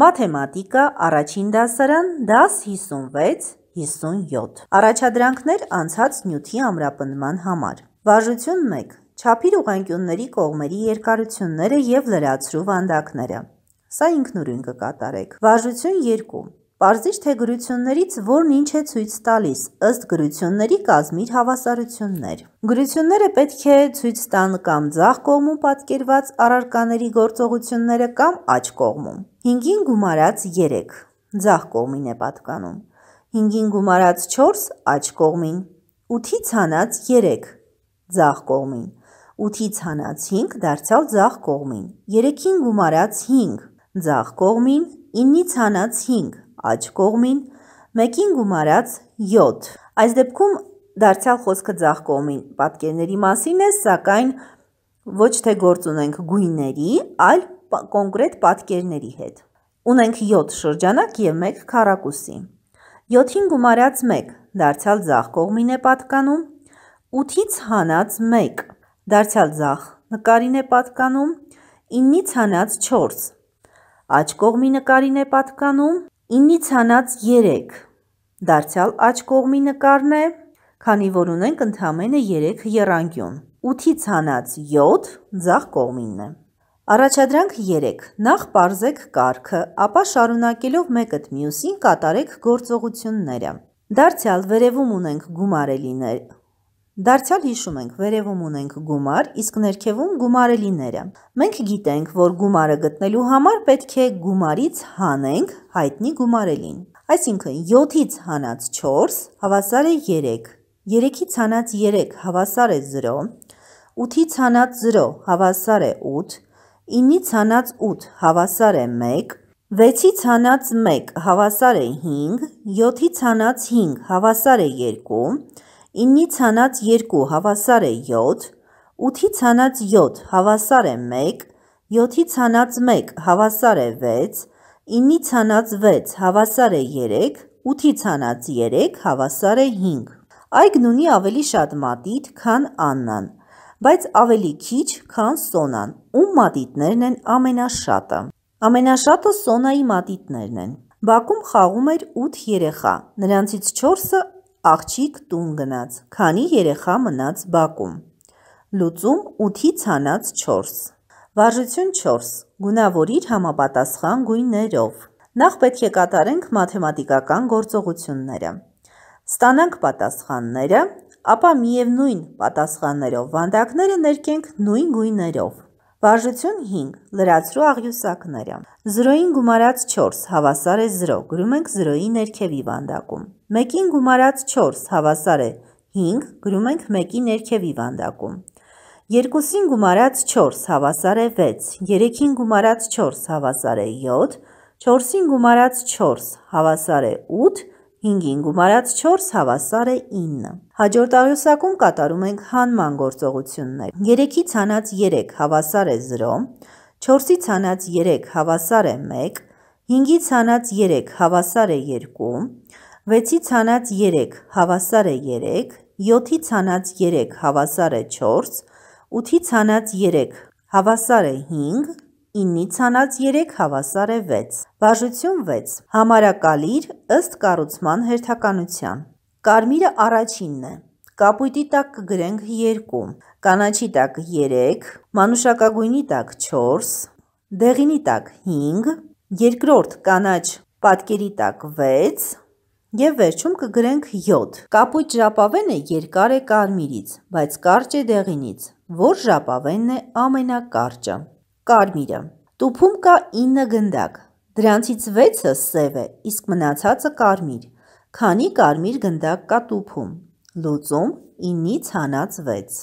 Մաթեմատիկա, առաջին դասարան, դաս 56-57 Առաջադրանքներ անցած նյութի ամրապնդման համար Վարժություն 1. Չափիր ուղանկյունների կողմերի երկարությունները և լրացրու վանդակները։ Սա ինքնուրույն կկատարեք։ Վարժություն 2. Պարզիչ թե գրություններից որն ինչ է ցույց տալիս, ըստ գրությունների կազմիր հավասարություններ։ Գրությունները պետք է ցույց տան կամ ձախ կողմում պատկերված առարկաների գործողությունները կամ աջ կողմում։ 5-ին գումարած 3 ձախ կողմին է պատկանում։ 5-ին գումարած 4 աջ կողմին։ 8-ից հանած 3 ձախ կողմին։ 8-ից հանած 5 դարձյալ ձախ կողմին, 3-ին գումարած 5 ձախ կողմին, 9-ից հանած 5 աջ կողմին, մեկին գումարած 7։ Այս դեպքում դարձյալ խոսքը ձախ կողմին պատկերների մասին է, սակայն ոչ թե գործ ունենք գույների, այլ կոնկրետ պատկերների հետ։ Ունենք 7 շրջանակ եւ 1 քառակուսի։ 7-ին գումարած 1 դարձյալ ձախ կողմին է պատկանում, 8-ից հանած 1 դարձյալ ձախ նկարին է պատկանում, 9-ից հանած 4 աջ կողմի նկարին է պատկանում, 9-ից հանած 3 դարձյալ աչ կողմի նկարն է, քանի որ ունենք ընդամենը 3 եռանկյուն։ 8-ից հանած 7 ձախ կողմինն է։ Առաջադրանք 3. Նախ parzեք կարգը, ապա շարունակելով մեկըդ մյուսին կատարեք գործողությունները։ Դարձյալ վերևում ունենք գումարելիներ Դարձյալ հիշում ենք, վերևում ունենք գումար, իսկ ներքևում գումարելիները։ Մենք գիտենք, որ գումարը գտնելու համար պետք է գումարից հանենք հայտնի գումարելին։ Այսինքն 7-ից հանած 4 հավասար է 3, 3-ից հանած 3 հավասար է 0, 8-ից հանած 0 հավասար է 8, 9-ից հանած 8 հավասար է 1, 6-ից հանած 1 հավասար է 5, 7-ից հանած 5 հավասար է 2, 9-ի ցանած 2 հավասար է 7, 8-ի ցանած 7 հավասար է 1, 7-ի ցանած 1 հավասար է 6, 9-ի ցանած 6 հավասար է 3, 8-ի ցանած 3 հավասար է 5։ Այգն ունի ավելի շատ մատիտ, քան Աննան, բայց ավելի քիչ, քան Սոնան, ում մատիտներն են ամենաշատը։ Ամենաշատը Սոնայի մատիտներն են։ Բակում խաղում էր 8 երեխա, նրանցից 4-ը աղջիկ տուն գնաց, քանի երեխա մնաց բակում։ Լուծում 8-ից հանած 4։ Վարժություն 4. Գունավորիր համապատասխան գույներով։ Նախ պետք է կատարենք մաթեմատիկական գործողությունները։ Ստանանք պատասխանները, ապա միևնույն պատասխաններով վանդակները ներկենք նույն գույներով։ Վարժություն 5. Լրացրու աղյուսակները։ 0-ին գումարած 4 հավասար է 0։ Գրում ենք 0-ի ներքևի վանդակում։ 1-ին գումարած 4 հավասար է 5։ Գրում ենք 1-ի ներքևի վանդակում։ 2-ին գումարած 4 հավասար է 6։ 3-ին գումարած 4 հավասար է 7։ 4-ին գումարած 4 հավասար է 8։ 5-ին գումարած 4 հավասար է 9։ Հաջորդ աղյուսակում կատարում ենք հանման գործողություններ։ 3-ից հանած 3 հավասար է 0, 4-ից հանած 3 հավասար է 1, 5-ից հանած 3 հավասար է 2, 6-ից հանած 3 հավասար է 3, 7-ից հանած 3 հավասար է 4, 8-ից հանած 3 հավասար է 5, 9-ի ցանած 3 հավասար է 6։ Բաժություն 6։ Համարակալիր ըստ կառուցման հերթականության։ Կարմիրը առաջինն է։ Կապույտի տակ կգրենք 2, կանաչի տակ 3, մանուշակագույնի տակ 4, դեղինի տակ 5, երկրորդ կանաչ պատկերի տակ 6, Եվ վերջում կգրենք 7։ Կապույտ ժապավենը երկար է կարմիրից, բայց կարճ է դեղինից, որ ժապավենն է ամենակարճը կարմիրը։ Տուփում կա 9 գնդակ, դրանցից 6-ը սև է, իսկ մնացածը կարմիր։ Քանի կարմիր գնդակ կա տուփում։ Լուծում 9-ից հանած 6։